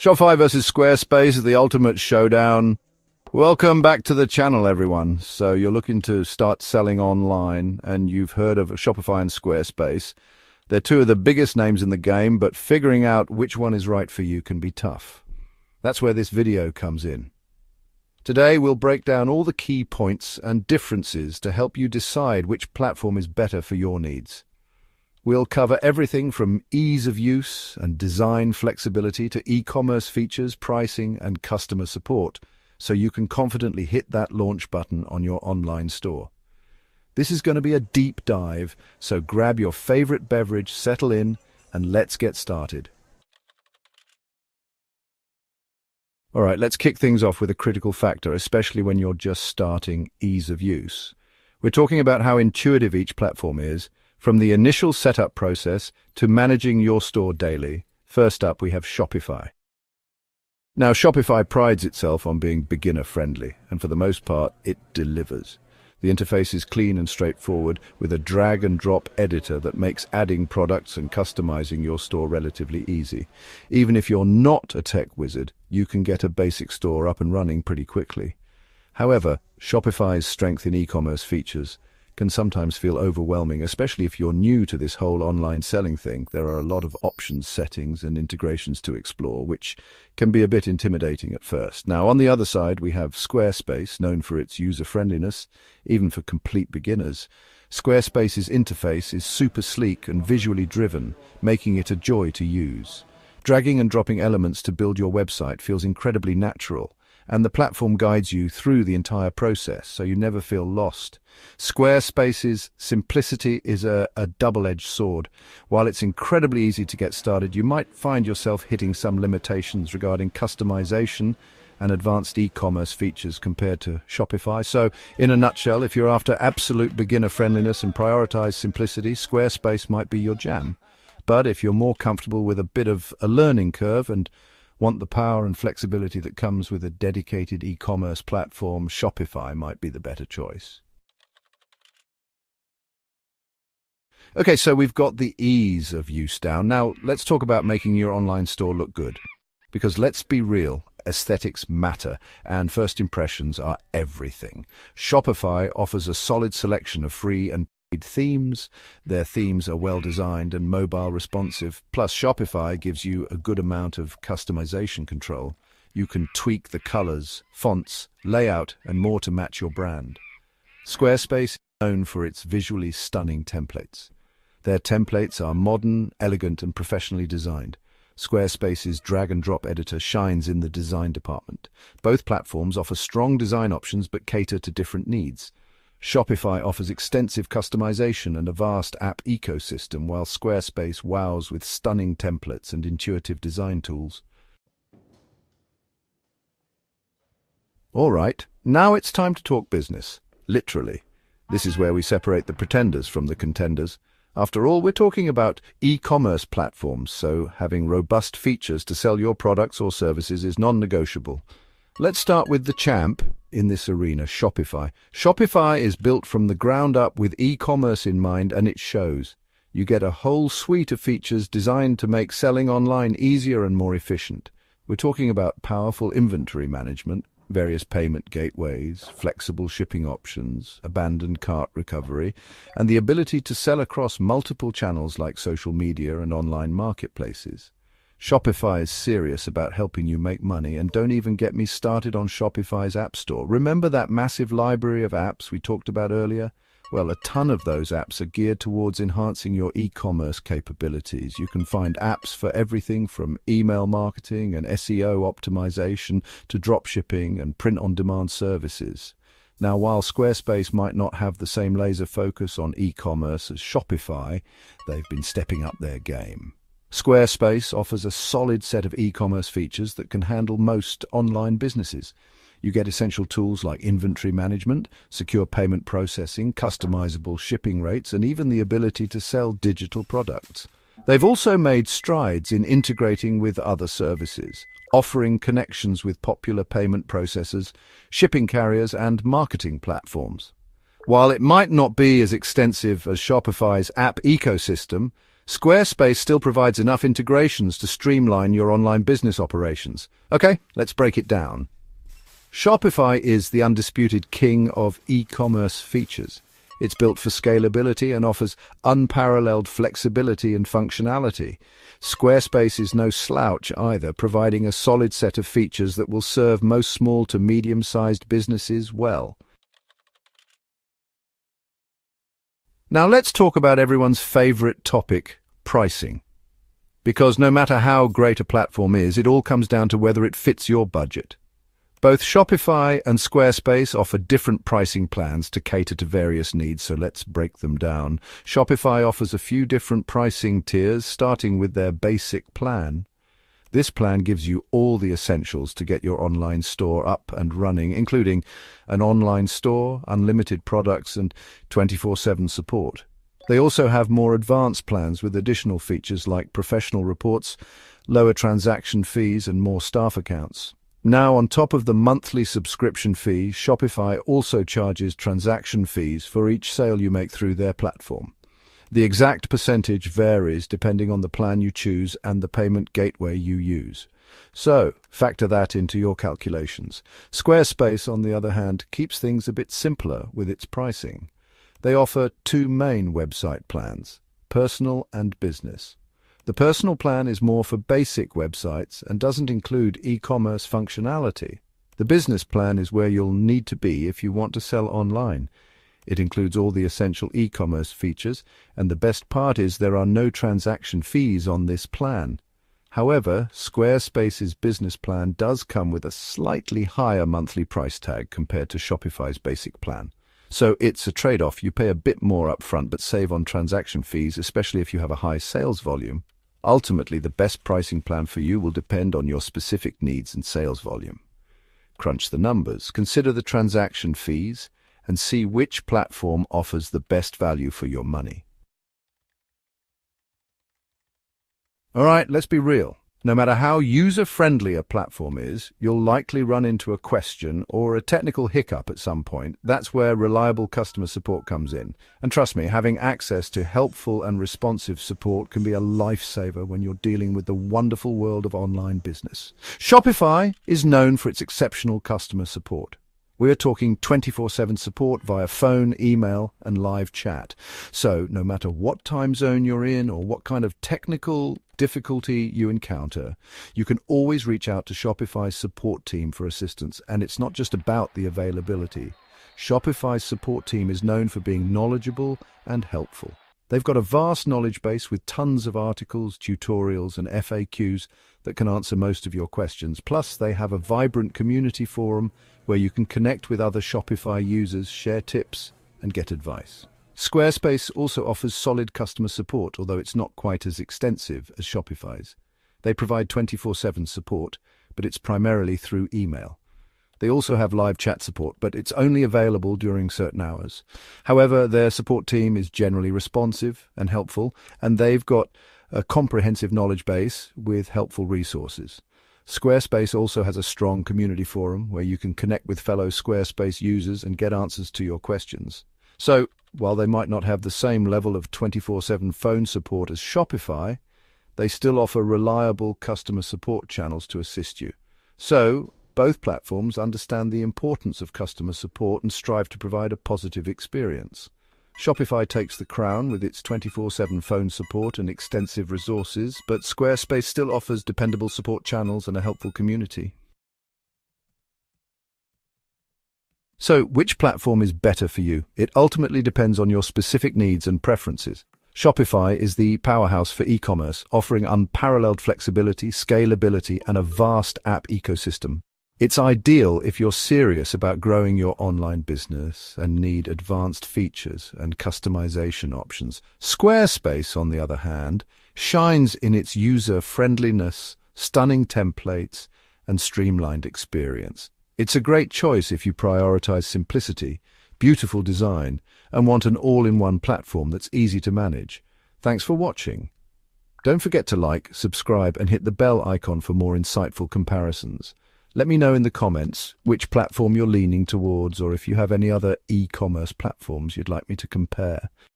شوفا Wix is made show welcome back to the channel everyone so you looking toward selling online Shopify pies the two biggest names in the game but figure which one is right for you can be tough this why this video comes in we'll break down all the key points difference you decide which platform is better for your needs we'll cover everything from ease of use and design flexibility to ecommerce features pricing and customer support so you can confidently hit that launch button on your online store this is gonna be a deep dive so grab your favourite beverage settle in let's get started kick things off with critical factor especially when you're just starting ease of use we're talking about how intuitive the which platform is from the initial set up process to managing your store daily first up we have Shopify now Shopify prides itself being friendly the interface is clean and straightforward with a drag and drop editors adding products and customising your store relatively easy even if you are not a tech whiz it you can get a basic store up and running pretty quickly however Shopify's strength in commerce features can sometimes feel over ویلمیگ especially if you're new to this whole online selling thing there are lot of options سیٹنگریشن which can be a بیٹھنگ site view Squarespace known for its user friendliness even for complete beginners Squarespace is interface is super sleek and visually driven making it easy to use dragging and dropping elements to build your website فیوزنگ incredibly natural and the platform guides you through the entire process so you never feel lost Squarespace's simplicity is a double edge sword well it's ان کبھی to get started you might find yourself hitting some limitations regarding customisation and advanced ecommerce features compared to Shopify in nutshell you are after ease beginner friendliness prioritise simplicity Squarespace might be your gem but if you more comfortable with a bit of learning and want port flexibility then with e-commerce platform Shopify might be the better choice okay sir we've got the ease of use though look about making your online store good because let's be real ایسے matter and first impressions are everything Shopify offers a solid selection free and well design responsive plus Shopify gives you a go you can tweak layout much your brand favourites are modern elegant and professionally designed drag and drop editor shine in design department platform options different needs Shopify customization this is why we separate from the after all wearing about e-commerce platforms row best features products or services is non negotiable let's start with in this ring Shopify Shopify is built from the ground up with e-commerce in mind and shows you get a whole suite features design to make selling online easier and more efficient with talking about powerful inventory management various gateways flexible shipping options recovery and the ability to sell across multiple channels like social media and online marketplaces Shopify is serious about helping you my money and turn even get me start add on Shopify is apps to remember that massive library of apps we talked earlier well eaten if this apps get towards enhancing you e-commerce capabilities you can find apps for everything from email marketing and S C I optimization to drop shipping and print on demand services now while Squarespace is may not have the same size a focus on e-commerce Shopify stepping up game solid set of e-commerce features can handle most online business you get essential tools like inventory management secure processing customizable shipping rates ability to sell digital products with other services offering connections with popular shipping carriers and marketing platforms while not as extensive shop app ecosystem space still provides enough integrations streamline your online break shop is undisputed king of e-commerce features built flexibility and offers unparalleled flexibility and functionality square I the providing solid set of features well serve my small medium sized business well now let's talk about everyone's favourite topic pricing because no matter how great platform is it all comes down to whether it fits your budget with Shopify and Squarespace offer a different pricing plans tight it various need so let's break them down Shopify offers few different pricing starting with a بےکان this plan gives you all the E essentials to get your online store up and running including an online store unlimited products and twenty four seven support they also have more advanced plans with additional features like professional reports lower transaction fees and more staff accounts now on top of the monthly subscription fee Shopify also charges transaction fee for each sale you make through the پ platform the exact gateway you use sir fat then to your calculation they of it main website plans personal personal plan is more of basic websites e-commerce functionality business plan is where it include all the essential e-commerce features and the best part is there are no transaction fee on this plan however Square's plan does come with a slightly higher monthly price tag compare to Shopify's basic plan so it's a trade of you pay more front save on transaction fee especially a high sales volume ultimately the best pricing plan for you will depend on your specific needs and sales watch the numbers consider the transaction fee see which پم offers the best value for your money how user friendly platform is you likely run into technical reliable customer support comes in trust moving ایس and response support cyber when you dealing wonderful world of online business Shopify is known for exceptional customer support we are talking twenty four seven support by phone email and live chat so matter what your wanted of technical difficulty you encounter you can always reach out Shopify support take for instance and it's not just availability Shopify support team is known for being knowledgeable and helpful they've got a vast knowledge base with tons articles tutorials most of your questions plus they've a vibrant community forum where solid customer support or provide twenty four seven support but primarily through email they also have support but only available during certain team is generally response and helpful and they got comprehensive knowledge base with helpful resources Squarespace also has strong community forum where you can connect with fellow squares Squarespace یوزز and get answers to your questions well they might not have the same level of twenty four seven five sure Shopify they still offer reliable customer support channel platforms understand the importance of customer support provide پ positive experience Shopify four seven support come sir which platform is better for you it ultimately depends on your specific needs and press Shopify is powerhouse for E e-commerce offering parallel flexibility scalability and a vast app ecosystem it's ideal if you are serious about growing your online business and need advanced features and customization on the other hand shines in user friendliness stunning templates and streamline experience a great choice if you prioritize simplicity beautiful design ای want an all in platform that's easy to manage thanks for watching don't you get a like subscribe and hit the bell icon for more insightful comparisons let me know in the comments which platform you're leaning towards or if you have e-commerce platforms like me to compare